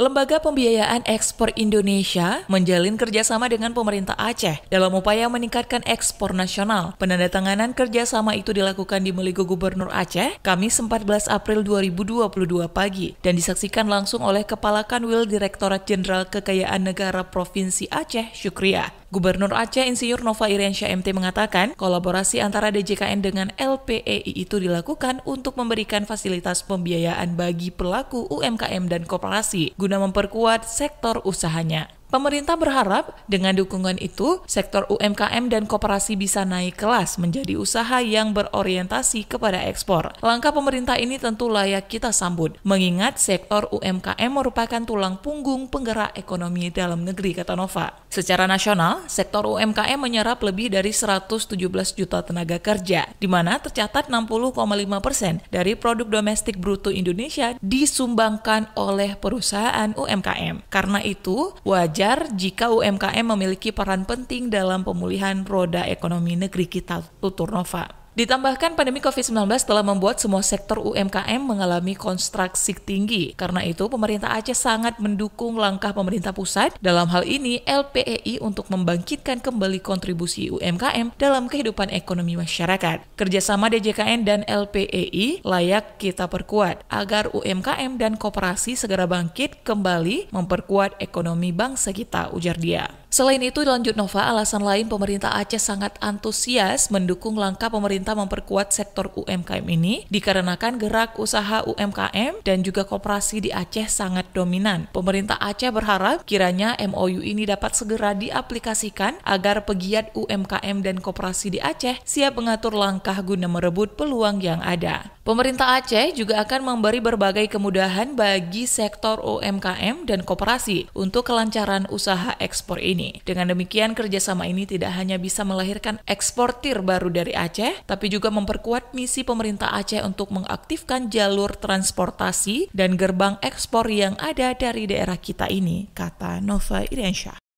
Lembaga Pembiayaan Ekspor Indonesia menjalin kerjasama dengan pemerintah Aceh dalam upaya meningkatkan ekspor nasional. Penandatanganan kerjasama itu dilakukan di Meligo Gubernur Aceh, Kamis 14 April 2022 pagi, dan disaksikan langsung oleh Kepala Kanwil Direktorat Jenderal Kekayaan Negara Provinsi Aceh, Syukria. Gubernur Aceh Insinyur Nova Iriansyah MT mengatakan, kolaborasi antara DJKN dengan LPEI itu dilakukan untuk memberikan fasilitas pembiayaan bagi pelaku UMKM dan koperasi guna memperkuat sektor usahanya. Pemerintah berharap dengan dukungan itu, sektor UMKM dan koperasi bisa naik kelas menjadi usaha yang berorientasi kepada ekspor. Langkah pemerintah ini tentu layak kita sambut, mengingat sektor UMKM merupakan tulang punggung penggerak ekonomi dalam negeri, kata Nova. Secara nasional, sektor UMKM menyerap lebih dari 117 juta tenaga kerja, di mana tercatat 60,5 persen dari produk domestik bruto Indonesia disumbangkan oleh perusahaan UMKM. Karena itu, wajar jika UMKM memiliki peran penting dalam pemulihan roda ekonomi negeri kita, tutur Nova. Ditambahkan pandemi COVID-19 telah membuat semua sektor UMKM mengalami konstruksi tinggi. Karena itu, pemerintah Aceh sangat mendukung langkah pemerintah pusat dalam hal ini LPEI untuk membangkitkan kembali kontribusi UMKM dalam kehidupan ekonomi masyarakat. Kerjasama DJKN dan LPEI layak kita perkuat agar UMKM dan koperasi segera bangkit kembali memperkuat ekonomi bangsa kita, ujar dia. Selain itu, dilanjut Nova, alasan lain pemerintah Aceh sangat antusias mendukung langkah pemerintah memperkuat sektor UMKM ini dikarenakan gerak usaha UMKM dan juga koperasi di Aceh sangat dominan. Pemerintah Aceh berharap kiranya MOU ini dapat segera diaplikasikan agar pegiat UMKM dan koperasi di Aceh siap mengatur langkah guna merebut peluang yang ada. Pemerintah Aceh juga akan memberi berbagai kemudahan bagi sektor UMKM dan koperasi untuk kelancaran usaha ekspor ini. Dengan demikian, kerjasama ini tidak hanya bisa melahirkan eksportir baru dari Aceh, tapi juga memperkuat misi pemerintah Aceh untuk mengaktifkan jalur transportasi dan gerbang ekspor yang ada dari daerah kita ini, kata Nova Iriansyah.